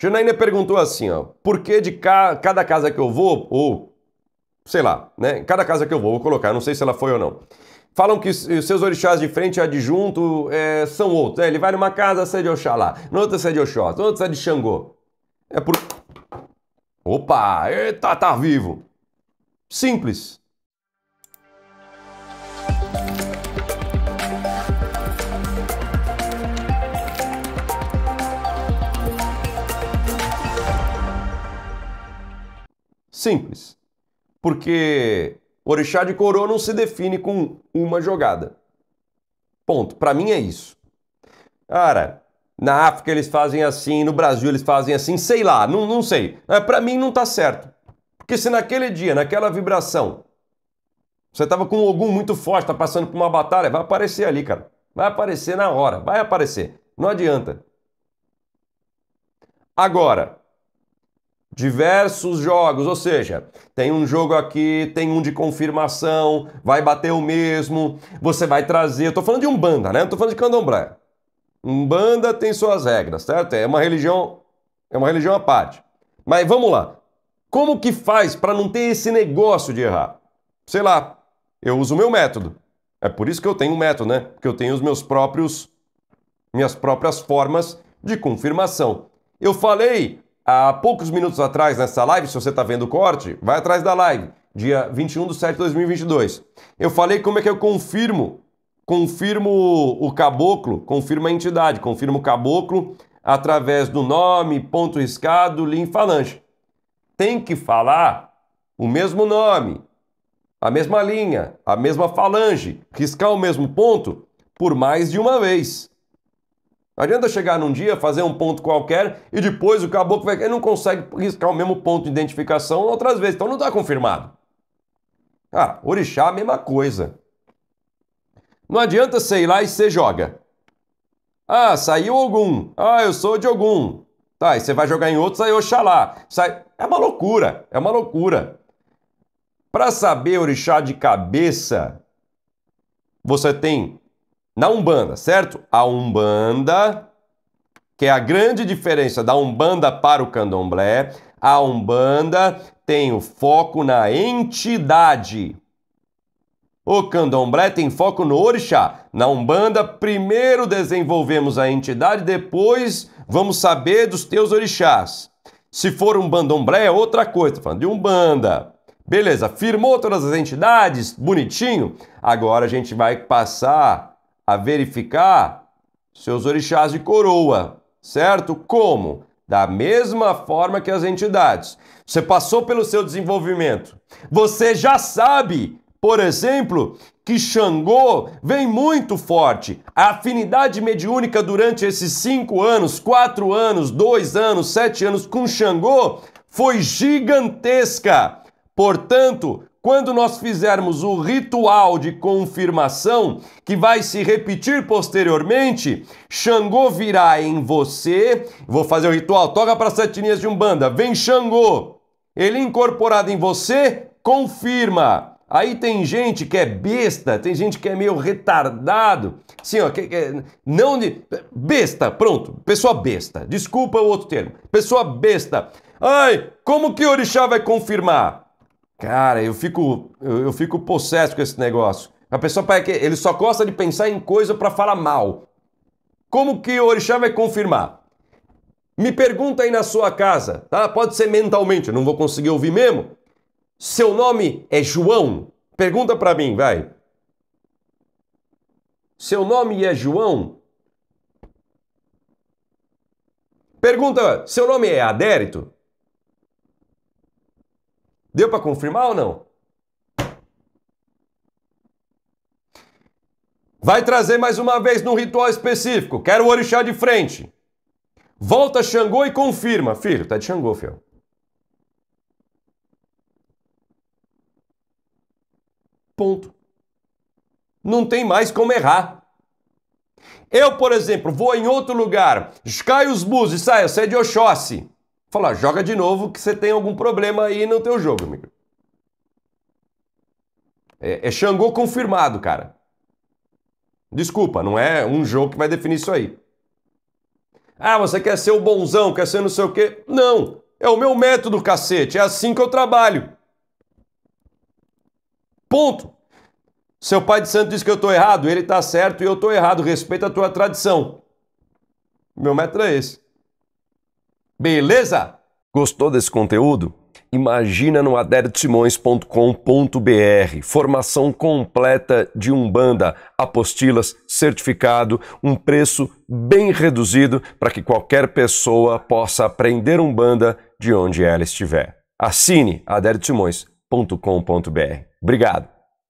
Janaína perguntou assim, ó, por que de ca cada casa que eu vou, ou sei lá, né? Cada casa que eu vou, vou colocar, não sei se ela foi ou não. Falam que os seus orixás de frente adjunto é, são outros. É, ele vai numa casa, sede é Oxalá, noutra sede é Oxóssi, outra sede é Xangô. É por... Opa, eita, tá vivo. Simples. Simples. Porque orixá de coroa não se define com uma jogada. Ponto. Para mim é isso. Cara, na África eles fazem assim, no Brasil eles fazem assim, sei lá, não, não sei. É, Para mim não tá certo. Porque se naquele dia, naquela vibração, você tava com algum muito forte, tá passando por uma batalha, vai aparecer ali, cara. Vai aparecer na hora, vai aparecer. Não adianta. Agora, diversos jogos, ou seja, tem um jogo aqui, tem um de confirmação, vai bater o mesmo, você vai trazer. Eu tô falando de Umbanda, né? Não tô falando de Candomblé. Umbanda tem suas regras, certo? É uma religião, é uma religião à parte. Mas vamos lá. Como que faz para não ter esse negócio de errar? Sei lá, eu uso o meu método. É por isso que eu tenho um método, né? Porque eu tenho os meus próprios minhas próprias formas de confirmação. Eu falei há poucos minutos atrás nessa live, se você está vendo o corte, vai atrás da live, dia 21 de setembro de 2022. Eu falei como é que eu confirmo, confirmo o caboclo, confirmo a entidade, confirmo o caboclo através do nome, ponto riscado, linha falange Tem que falar o mesmo nome, a mesma linha, a mesma falange, riscar o mesmo ponto por mais de uma vez. Não adianta chegar num dia, fazer um ponto qualquer e depois o caboclo vai, ele não consegue riscar o mesmo ponto de identificação outras vezes, então não está confirmado. Cara, orixá a mesma coisa. Não adianta você ir lá e você joga. Ah, saiu algum. Ah, eu sou de algum. Tá, e você vai jogar em outro, sai Oxalá. Sai... É uma loucura, é uma loucura. Para saber orixá de cabeça, você tem na Umbanda, certo? A Umbanda, que é a grande diferença da Umbanda para o Candomblé, a Umbanda tem o foco na entidade. O Candomblé tem foco no orixá. Na Umbanda, primeiro desenvolvemos a entidade, depois vamos saber dos teus orixás. Se for um bandomblé é outra coisa, Estou falando de Umbanda. Beleza, firmou todas as entidades, bonitinho. Agora a gente vai passar a verificar seus orixás de coroa, certo? Como? Da mesma forma que as entidades. Você passou pelo seu desenvolvimento. Você já sabe, por exemplo, que Xangô vem muito forte. A afinidade mediúnica durante esses cinco anos, quatro anos, dois anos, sete anos com Xangô foi gigantesca. Portanto, quando nós fizermos o ritual de confirmação, que vai se repetir posteriormente, Xangô virá em você. Vou fazer o ritual, toca para as sete linhas de Umbanda, vem Xangô. Ele incorporado em você, confirma. Aí tem gente que é besta, tem gente que é meio retardado. Sim, ó, que, que, não de. Besta, pronto. Pessoa besta. Desculpa o outro termo. Pessoa besta. Ai, como que o orixá vai confirmar? Cara, eu fico, eu, eu fico possesso com esse negócio. A pessoa para que ele só gosta de pensar em coisa para falar mal. Como que o orixá vai confirmar? Me pergunta aí na sua casa, tá? Pode ser mentalmente, eu não vou conseguir ouvir mesmo. Seu nome é João? Pergunta para mim, vai. Seu nome é João? Pergunta, seu nome é Adérito? Deu para confirmar ou não? Vai trazer mais uma vez num ritual específico. Quero o orixá de frente. Volta Xangô e confirma. Filho, tá de Xangô, fiel. Ponto. Não tem mais como errar. Eu, por exemplo, vou em outro lugar, Cai os buses, e saia. eu sei de Oxóssi falar, joga de novo que você tem algum problema aí no teu jogo, amigo. É, é Xangô confirmado, cara. Desculpa, não é um jogo que vai definir isso aí. Ah, você quer ser o bonzão, quer ser não sei o quê. Não, é o meu método, cacete. É assim que eu trabalho. Ponto. Seu pai de santo diz que eu estou errado, ele está certo e eu estou errado. Respeita a tua tradição. Meu método é esse. Beleza? Gostou desse conteúdo? Imagina no adertosimões.com.br. Formação completa de Umbanda, apostilas, certificado, um preço bem reduzido para que qualquer pessoa possa aprender Umbanda de onde ela estiver. Assine adertosimões.com.br. Obrigado.